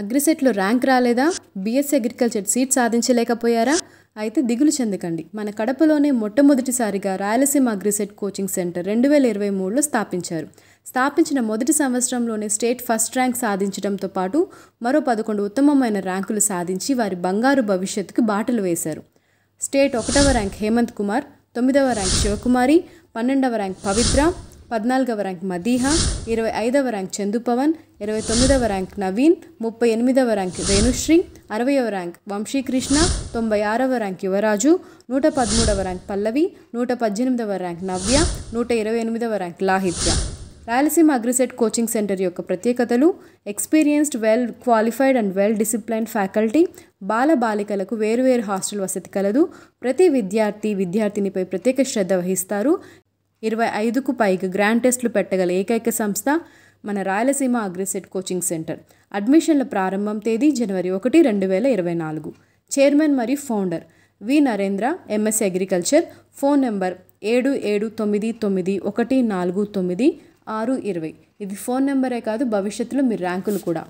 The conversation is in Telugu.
అగ్రిసెట్లో ర్యాంక్ రాలేదా బీఎస్సీ అగ్రికల్చర్ సీట్ సాధించలేకపోయారా అయితే దిగులు చెందకండి మన కడపలోనే మొట్టమొదటిసారిగా రాయలసీమ అగ్రిసెట్ కోచింగ్ సెంటర్ రెండు వేల ఇరవై మూడులో స్థాపించారు స్థాపించిన మొదటి సంవత్సరంలోనే స్టేట్ ఫస్ట్ ర్యాంక్ సాధించడంతో పాటు మరో పదకొండు ఉత్తమమైన ర్యాంకులు సాధించి వారి బంగారు భవిష్యత్తుకు బాటలు వేశారు స్టేట్ ఒకటవ ర్యాంక్ హేమంత్ కుమార్ తొమ్మిదవ ర్యాంక్ శివకుమారి పన్నెండవ ర్యాంక్ పవిత్ర పద్నాలుగవ ర్యాంక్ మదీహా ఇరవై ఐదవ ర్యాంక్ చందుపవన్ ఇరవై తొమ్మిదవ ర్యాంక్ నవీన్ ముప్పై ఎనిమిదవ ర్యాంక్ రేణుశ్రీ అరవయవ ర్యాంక్ వంశీకృష్ణ తొంభై ఆరవ ర్యాంక్ యువరాజు నూట పదమూడవ ర్యాంక్ పల్లవి నూట పద్దెనిమిదవ ర్యాంక్ నవ్య నూట ఇరవై ఎనిమిదవ rank Lahitya Rayalaseema AGRICET coaching centre యొక్క ప్రత్యేకతలు experienced well qualified and well disciplined faculty బాల బాలికలకు వేరువేరు హాస్టల్ వసతి కలదు ప్రతి విద్యార్థి విద్యార్థినిపై ప్రత్యేక శ్రద్ధ వహిస్తారు ఇరవై ఐదుకు పైగా గ్రాండ్ టెస్టులు పెట్టగల ఏకైక సంస్థ మన రాయలసీమ అగ్రిసెట్ కోచింగ్ సెంటర్ అడ్మిషన్ల ప్రారంభం తేదీ జనవరి ఒకటి రెండు వేల ఇరవై నాలుగు చైర్మన్ మరియు founder V Narendra MS agriculture phone number ఏడు ఏడు తొమ్మిది తొమ్మిది ఒకటి నాలుగు తొమ్మిది ఆరు ఇరవై ఇది ఫోన్ నెంబరే కాదు భవిష్యత్తులో మీ ర్యాంకులు కూడా